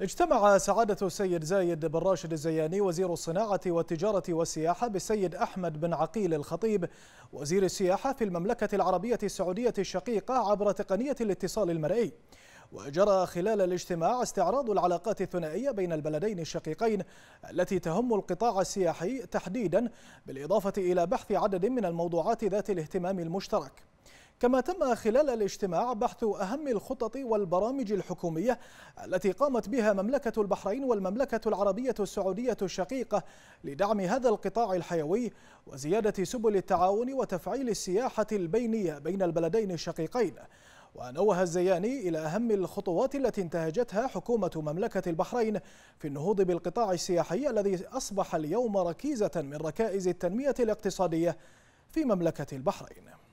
اجتمع سعادة السيد زايد بن راشد الزياني وزير الصناعة والتجارة والسياحة بالسيد أحمد بن عقيل الخطيب وزير السياحة في المملكة العربية السعودية الشقيقة عبر تقنية الاتصال المرئي وجرى خلال الاجتماع استعراض العلاقات الثنائية بين البلدين الشقيقين التي تهم القطاع السياحي تحديدا بالإضافة إلى بحث عدد من الموضوعات ذات الاهتمام المشترك كما تم خلال الاجتماع بحث أهم الخطط والبرامج الحكومية التي قامت بها مملكة البحرين والمملكة العربية السعودية الشقيقة لدعم هذا القطاع الحيوي وزيادة سبل التعاون وتفعيل السياحة البينية بين البلدين الشقيقين ونوه الزياني إلى أهم الخطوات التي انتهجتها حكومة مملكة البحرين في النهوض بالقطاع السياحي الذي أصبح اليوم ركيزة من ركائز التنمية الاقتصادية في مملكة البحرين